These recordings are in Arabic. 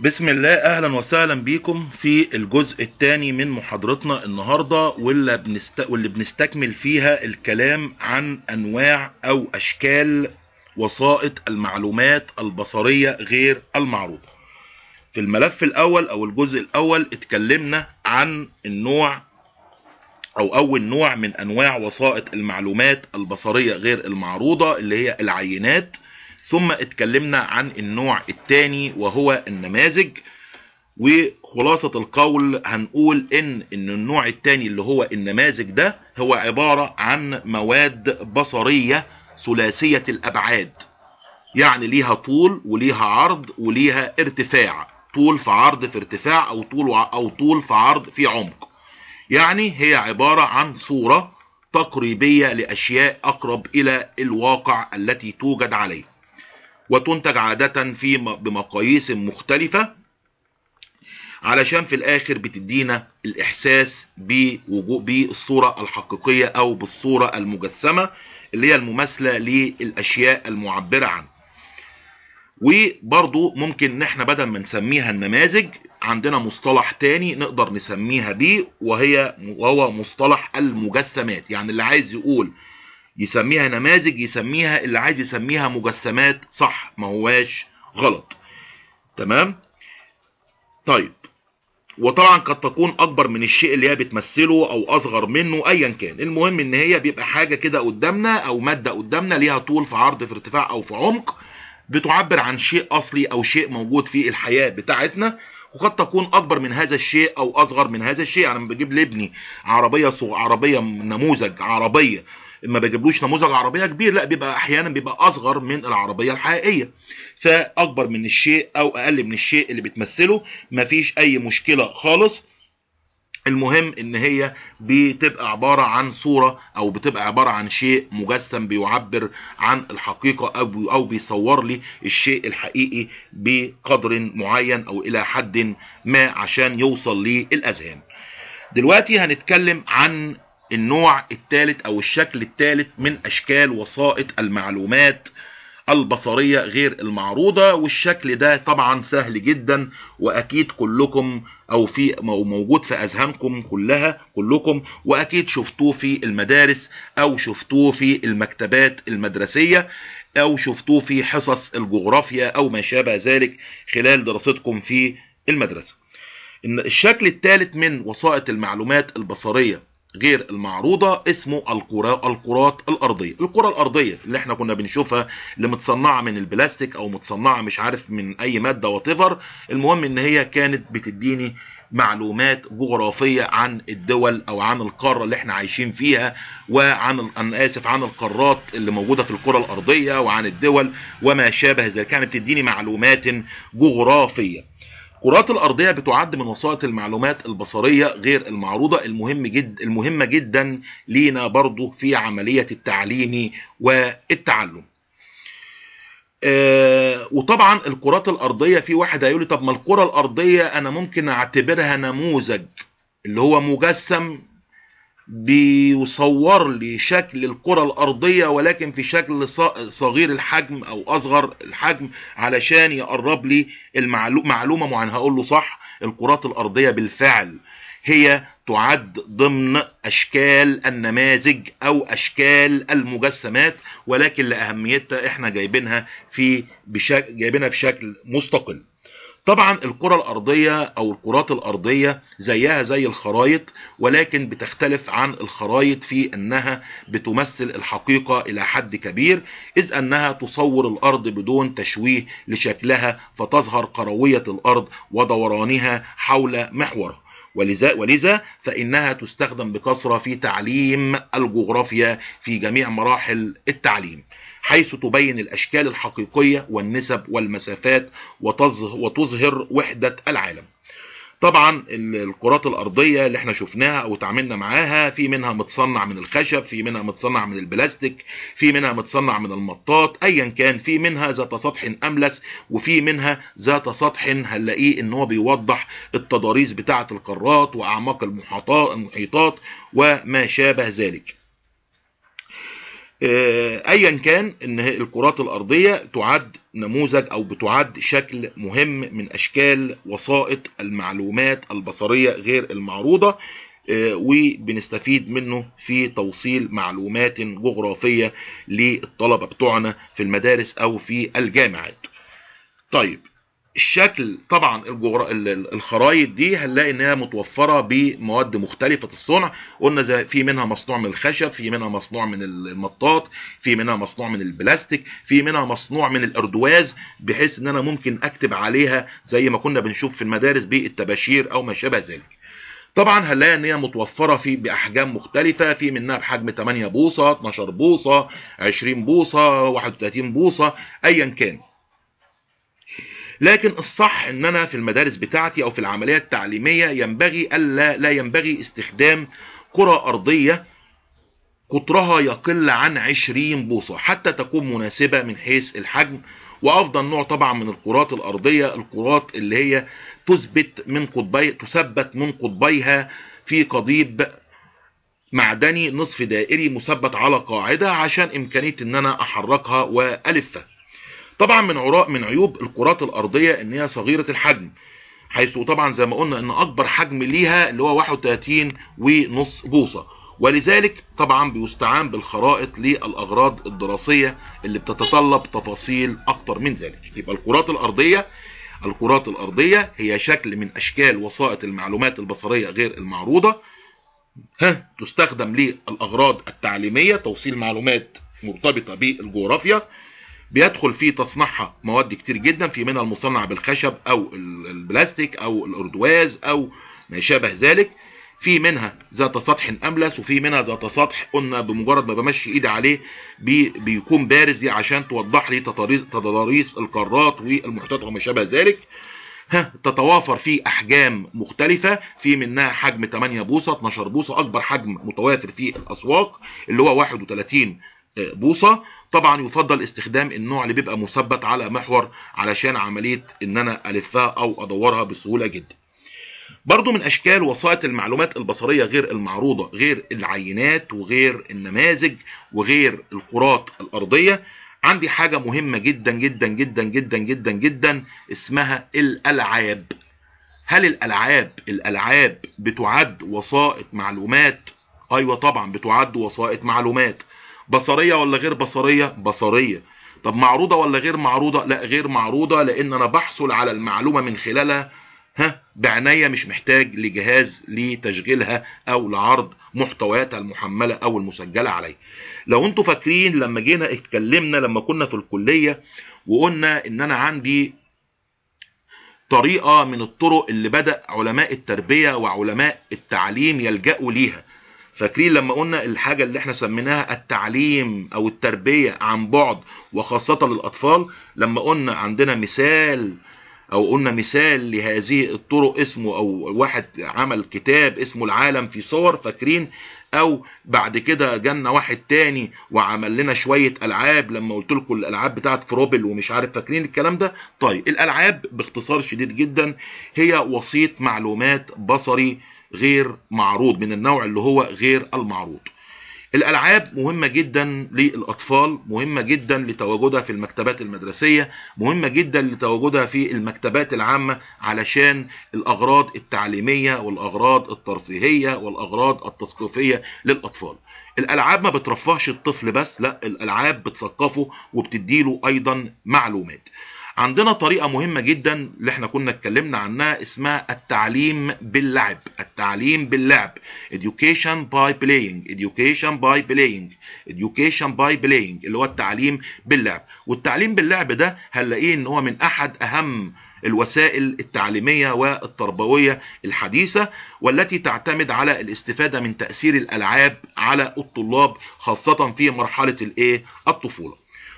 بسم الله اهلا وسهلا بيكم في الجزء الثاني من محاضرتنا النهارده واللي, بنست... واللي بنستكمل فيها الكلام عن انواع او اشكال وسائط المعلومات البصريه غير المعروضه. في الملف الاول او الجزء الاول اتكلمنا عن النوع او اول نوع من انواع وسائط المعلومات البصريه غير المعروضه اللي هي العينات ثم اتكلمنا عن النوع الثاني وهو النماذج وخلاصة القول هنقول ان ان النوع الثاني اللي هو النماذج ده هو عبارة عن مواد بصرية ثلاثية الابعاد يعني ليها طول وليها عرض وليها ارتفاع طول في عرض في ارتفاع او طول او طول في عرض في عمق يعني هي عبارة عن صورة تقريبية لأشياء أقرب إلى الواقع التي توجد عليه وتنتج عادة في بمقاييس مختلفة علشان في الاخر بتدينا الاحساس بوجود بالصورة الحقيقية او بالصورة المجسمة اللي هي المماثلة للاشياء المعبرة عنها وبرضو ممكن ان احنا بدل ما نسميها النماذج عندنا مصطلح تاني نقدر نسميها بيه وهي وهو مصطلح المجسمات يعني اللي عايز يقول يسميها نماذج يسميها اللي عايز يسميها مجسمات صح ما هواش غلط تمام طيب وطبعا قد تكون اكبر من الشيء اللي هي بتمثله او اصغر منه ايا كان المهم ان هي بيبقى حاجه كده قدامنا او ماده قدامنا ليها طول في عرض في ارتفاع او في عمق بتعبر عن شيء اصلي او شيء موجود في الحياه بتاعتنا وقد تكون اكبر من هذا الشيء او اصغر من هذا الشيء انا يعني بجيب لابني عربيه صغ... عربيه نموذج عربيه ما بيجيبلوش نموذج عربيه كبير لا بيبقى احيانا بيبقى اصغر من العربيه الحقيقيه فاكبر من الشيء او اقل من الشيء اللي بتمثله مفيش اي مشكله خالص المهم ان هي بتبقى عباره عن صوره او بتبقى عباره عن شيء مجسم بيعبر عن الحقيقه او او بيصور لي الشيء الحقيقي بقدر معين او الى حد ما عشان يوصل للاذهان. دلوقتي هنتكلم عن النوع الثالث او الشكل الثالث من اشكال وسائط المعلومات البصريه غير المعروضه والشكل ده طبعا سهل جدا واكيد كلكم او في موجود في اذهانكم كلها كلكم واكيد شفتوه في المدارس او شفتوه في المكتبات المدرسيه او شفتوه في حصص الجغرافيا او ما شابه ذلك خلال دراستكم في المدرسه. الشكل الثالث من وسائط المعلومات البصريه غير المعروضة اسمه الكرة الكرات الأرضية الكرة الأرضية اللي احنا كنا بنشوفها اللي متصنعة من البلاستيك أو متصنعة مش عارف من أي مادة وطفر المهم إن هي كانت بتديني معلومات جغرافية عن الدول أو عن القارة اللي احنا عايشين فيها وعن أنا آسف عن القارات اللي موجودة في الكرة الأرضية وعن الدول وما شابه ذلك يعني بتديني معلومات جغرافية الكرات الارضيه بتعد من وسائط المعلومات البصريه غير المعروضه المهم جد المهمه جدا لينا برضو في عمليه التعليم والتعلم آه وطبعا الكرات الارضيه في واحد هيقول لي طب ما الكره الارضيه انا ممكن اعتبرها نموذج اللي هو مجسم بيصور لي شكل الكرة الأرضية ولكن في شكل صغير الحجم أو أصغر الحجم علشان يقرب لي معلومة معينة هقول له صح الكرات الأرضية بالفعل هي تعد ضمن أشكال النماذج أو أشكال المجسمات ولكن لأهميتها إحنا جايبينها في بشكل جايبينها في شكل مستقل طبعا الكرة الأرضية أو الكرات الأرضية زيها زي الخرايط ولكن بتختلف عن الخرايط في أنها بتمثل الحقيقة إلى حد كبير إذ أنها تصور الأرض بدون تشويه لشكلها فتظهر قروية الأرض ودورانها حول محورها ولذا, ولذا فإنها تستخدم بكثرة في تعليم الجغرافيا في جميع مراحل التعليم حيث تبين الأشكال الحقيقية والنسب والمسافات وتظهر وحدة العالم طبعا الكرات الارضيه اللي احنا شفناها او اتعاملنا معاها في منها متصنع من الخشب في منها متصنع من البلاستيك في منها متصنع من المطاط ايا كان في منها ذات سطح املس وفي منها ذات سطح هنلاقيه ان هو بيوضح التضاريس بتاعه القارات واعماق المحيطات وما شابه ذلك آه، ايا كان ان الكرات الارضيه تعد نموذج او بتعد شكل مهم من اشكال وسائط المعلومات البصريه غير المعروضه آه، وبنستفيد منه في توصيل معلومات جغرافيه للطلبه بتوعنا في المدارس او في الجامعات. طيب الشكل طبعا الخرايط دي هنلاقي انها متوفره بمواد مختلفه الصنع قلنا زي في منها مصنوع من الخشب في منها مصنوع من المطاط في منها مصنوع من البلاستيك في منها مصنوع من الاردواز بحيث ان انا ممكن اكتب عليها زي ما كنا بنشوف في المدارس بالطباشير او ما شابه ذلك طبعا هنلاقي ان هي متوفره في باحجام مختلفه في منها بحجم 8 بوصه 12 بوصه 20 بوصه 31 بوصه ايا كان لكن الصح ان انا في المدارس بتاعتي او في العمليه التعليميه ينبغي الا لا ينبغي استخدام كره ارضيه قطرها يقل عن 20 بوصه حتى تكون مناسبه من حيث الحجم وافضل نوع طبعا من الكرات الارضيه الكرات اللي هي تثبت من قطبي تثبت من قطبيها في قضيب معدني نصف دائري مثبت على قاعده عشان امكانيه ان انا احركها والفها طبعا من عراء من عيوب الكرات الارضيه ان هي صغيره الحجم حيث طبعا زي ما قلنا ان اكبر حجم ليها اللي هو 31 ونص بوصه ولذلك طبعا بيستعان بالخرائط للاغراض الدراسيه اللي بتتطلب تفاصيل اكتر من ذلك يبقى الكرات الارضيه الكرات الارضيه هي شكل من اشكال وسائط المعلومات البصريه غير المعروضه ها تستخدم للاغراض التعليميه توصيل معلومات مرتبطه بالجغرافيا بيدخل فيه تصنيعها مواد كتير جدا في منها المصنع بالخشب او البلاستيك او الاردواز او ما شابه ذلك في منها ذات سطح املس وفي منها ذات سطح قلنا بمجرد ما بمشي ايدي عليه بي بيكون بارز عشان توضح لي تضاريس القارات والمحيطات وما شابه ذلك ها تتوافر في احجام مختلفه في منها حجم 8 بوصه 12 بوصه اكبر حجم متوافر في الاسواق اللي هو 31 بوصه طبعا يفضل استخدام النوع اللي بيبقى مثبت على محور علشان عمليه ان انا الفها او ادورها بسهوله جدا برضو من اشكال وسائط المعلومات البصريه غير المعروضه غير العينات وغير النماذج وغير الكرات الارضيه عندي حاجه مهمه جدا جدا جدا جدا جدا جدا اسمها الالعاب هل الالعاب الالعاب بتعد وسائط معلومات ايوه طبعا بتعد وسائط معلومات بصريه ولا غير بصريه بصريه طب معروضه ولا غير معروضه لا غير معروضه لان انا بحصل على المعلومه من خلالها ها بعناية مش محتاج لجهاز لتشغيلها او لعرض محتوياتها المحمله او المسجله عليه لو انتوا فاكرين لما جينا اتكلمنا لما كنا في الكليه وقلنا ان انا عندي طريقه من الطرق اللي بدا علماء التربيه وعلماء التعليم يلجأوا ليها فاكرين لما قلنا الحاجه اللي احنا سميناها التعليم او التربيه عن بعد وخاصه للاطفال لما قلنا عندنا مثال او قلنا مثال لهذه الطرق اسمه او واحد عمل كتاب اسمه العالم في صور فاكرين او بعد كده جالنا واحد تاني وعمل لنا شويه العاب لما قلت لكم الالعاب بتاعت فروبل ومش عارف فاكرين الكلام ده طيب الالعاب باختصار شديد جدا هي وسيط معلومات بصري غير معروض من النوع اللي هو غير المعروض الألعاب مهمة جدا للأطفال مهمة جدا لتواجدها في المكتبات المدرسية مهمة جدا لتواجدها في المكتبات العامة علشان الأغراض التعليمية والأغراض الترفيهية والأغراض التثقيفية للأطفال الألعاب ما بترفهش الطفل بس لا الألعاب بتثقفه وبتديله أيضا معلومات عندنا طريقة مهمة جدا اللي احنا كنا اتكلمنا عنها اسمها التعليم باللعب التعليم باللعب education by playing education by playing education by playing اللي هو التعليم باللعب والتعليم باللعب ده هنلاقيه ان هو من احد اهم الوسائل التعليميه والتربويه الحديثه والتي تعتمد على الاستفاده من تاثير الالعاب على الطلاب خاصه في مرحله الايه الطفوله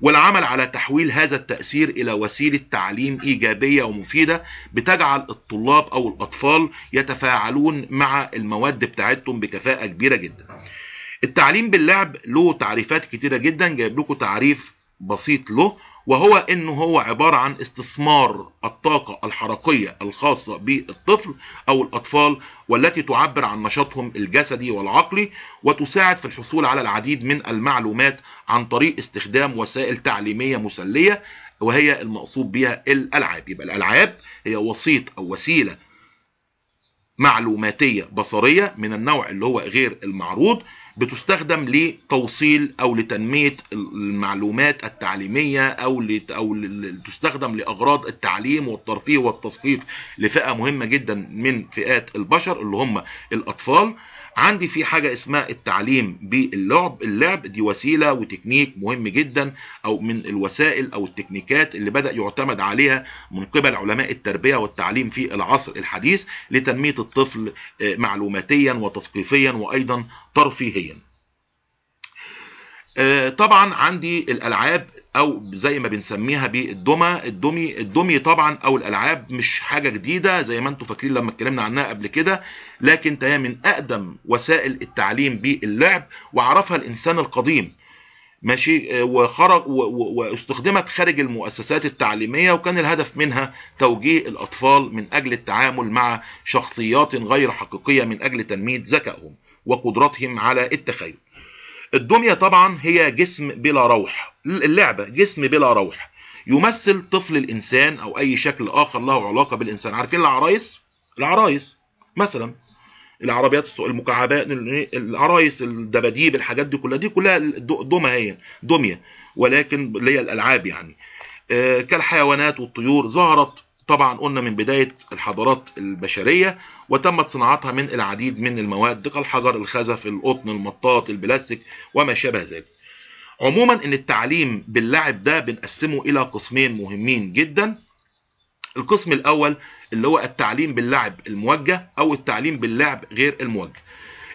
والعمل على تحويل هذا التأثير إلى وسيلة تعليم إيجابية ومفيدة بتجعل الطلاب أو الأطفال يتفاعلون مع المواد بتاعتهم بكفاءة كبيرة جدا التعليم باللعب له تعريفات كتيرة جدا جايب لكم تعريف بسيط له وهو انه هو عبارة عن استثمار الطاقة الحركية الخاصة بالطفل او الاطفال والتي تعبر عن نشاطهم الجسدي والعقلي وتساعد في الحصول على العديد من المعلومات عن طريق استخدام وسائل تعليمية مسلية وهي المقصود بها الالعاب يبقى الالعاب هي وسيط او وسيلة معلوماتية بصرية من النوع اللي هو غير المعروض بتستخدم لتوصيل او لتنميه المعلومات التعليميه او او تستخدم لاغراض التعليم والترفيه والتثقيف لفئه مهمه جدا من فئات البشر اللي هم الاطفال عندي في حاجه اسمها التعليم باللعب اللعب دي وسيله وتكنيك مهم جدا او من الوسائل او التكنيكات اللي بدا يعتمد عليها من قبل علماء التربيه والتعليم في العصر الحديث لتنميه الطفل آه، معلوماتيا وتثقيفيا وايضا ترفيهيا آه، طبعا عندي الالعاب او زي ما بنسميها بالدمى الدمي الدمي طبعا او الالعاب مش حاجه جديده زي ما انتم فاكرين لما اتكلمنا عنها قبل كده لكن هي من اقدم وسائل التعليم باللعب وعرفها الانسان القديم ماشي آه، وخرج واستخدمت خارج المؤسسات التعليميه وكان الهدف منها توجيه الاطفال من اجل التعامل مع شخصيات غير حقيقيه من اجل تنميه ذكائهم وقدرتهم على التخيل الدمية طبعا هي جسم بلا روح اللعبة جسم بلا روح يمثل طفل الإنسان أو أي شكل آخر له علاقة بالإنسان عارفين العرايس العرايس مثلا العربيات المكعبات العرايس الدباديب الحاجات دي كلها دي كلها دمى هي دميه ولكن اللي هي الالعاب يعني آه، كالحيوانات والطيور ظهرت طبعا قلنا من بداية الحضارات البشرية وتمت صناعتها من العديد من المواد كالحجر الخزف القطن المطاط البلاستيك وما شابه ذلك عموما ان التعليم باللعب ده بنقسمه الى قسمين مهمين جدا القسم الاول اللي هو التعليم باللعب الموجه او التعليم باللعب غير الموجه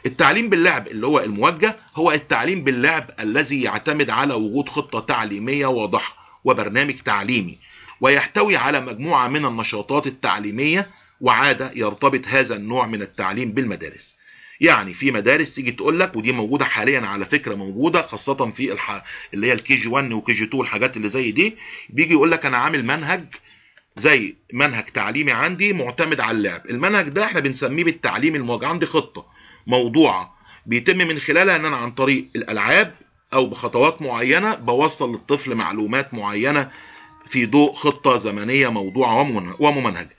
التعليم باللعب اللي هو الموجه هو التعليم باللعب الذي يعتمد على وجود خطه تعليميه واضحه وبرنامج تعليمي ويحتوي على مجموعة من النشاطات التعليمية وعادة يرتبط هذا النوع من التعليم بالمدارس يعني في مدارس تيجي تقول لك ودي موجوده حاليا على فكره موجوده خاصه في الح... اللي هي الكي جي 1 وكي جي 2 والحاجات اللي زي دي بيجي يقول لك انا عامل منهج زي منهج تعليمي عندي معتمد على اللعب المنهج ده احنا بنسميه بالتعليم المواجهه عندي خطه موضوعه بيتم من خلالها ان انا عن طريق الالعاب او بخطوات معينه بوصل للطفل معلومات معينه في ضوء خطة زمنية موضوعة وممنهجة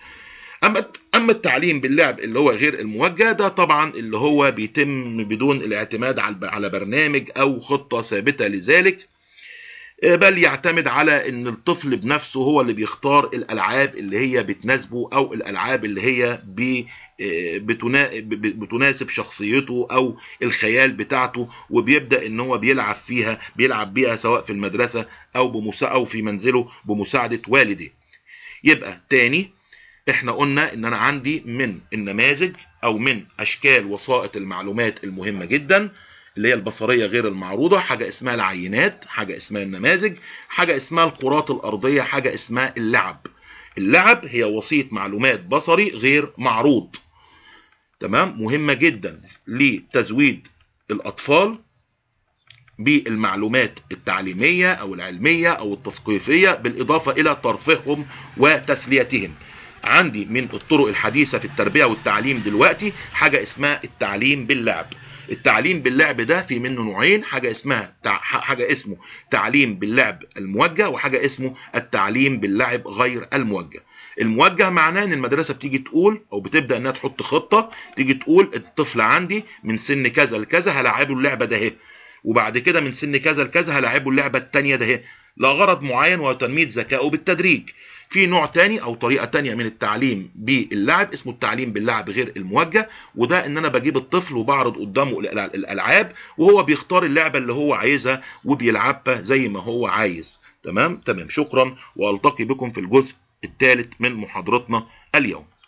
أما التعليم باللعب اللي هو غير الموجه ده طبعا اللي هو بيتم بدون الاعتماد على برنامج أو خطة ثابتة لذلك آه، بل يعتمد على ان الطفل بنفسه هو اللي بيختار الالعاب اللي هي بتناسبه او الالعاب اللي هي آه، بتناسب شخصيته او الخيال بتاعته وبيبدا ان هو بيلعب فيها بيلعب بيها سواء في المدرسه او بمسا او في منزله بمساعده والده يبقى تاني احنا قلنا ان انا عندي من النماذج او من اشكال وسائط المعلومات المهمه جدا اللي هي البصريه غير المعروضه حاجه اسمها العينات حاجه اسمها النماذج حاجه اسمها الكرات الارضيه حاجه اسمها اللعب اللعب هي وسيط معلومات بصري غير معروض تمام مهمه جدا لتزويد الاطفال بالمعلومات التعليميه او العلميه او التثقيفيه بالاضافه الى ترفيههم وتسليتهم عندي من الطرق الحديثه في التربيه والتعليم دلوقتي حاجه اسمها التعليم باللعب التعليم باللعب ده في منه نوعين حاجه اسمها حاجه اسمه تعليم باللعب الموجه وحاجه اسمه التعليم باللعب غير الموجه الموجه معناه ان المدرسه بتيجي تقول او بتبدا انها تحط خطه تيجي تقول الطفل عندي من سن كذا لكذا هلاعبه اللعبه ده وبعد كده من سن كذا لكذا هلاعبه اللعبه الثانيه ده لغرض معين وتنميه ذكائه بالتدريج في نوع تاني او طريقه تانيه من التعليم باللعب اسمه التعليم باللعب غير الموجه وده ان انا بجيب الطفل وبعرض قدامه الالعاب وهو بيختار اللعبه اللي هو عايزها وبيلعبها زي ما هو عايز تمام تمام شكرا والتقي بكم في الجزء الثالث من محاضرتنا اليوم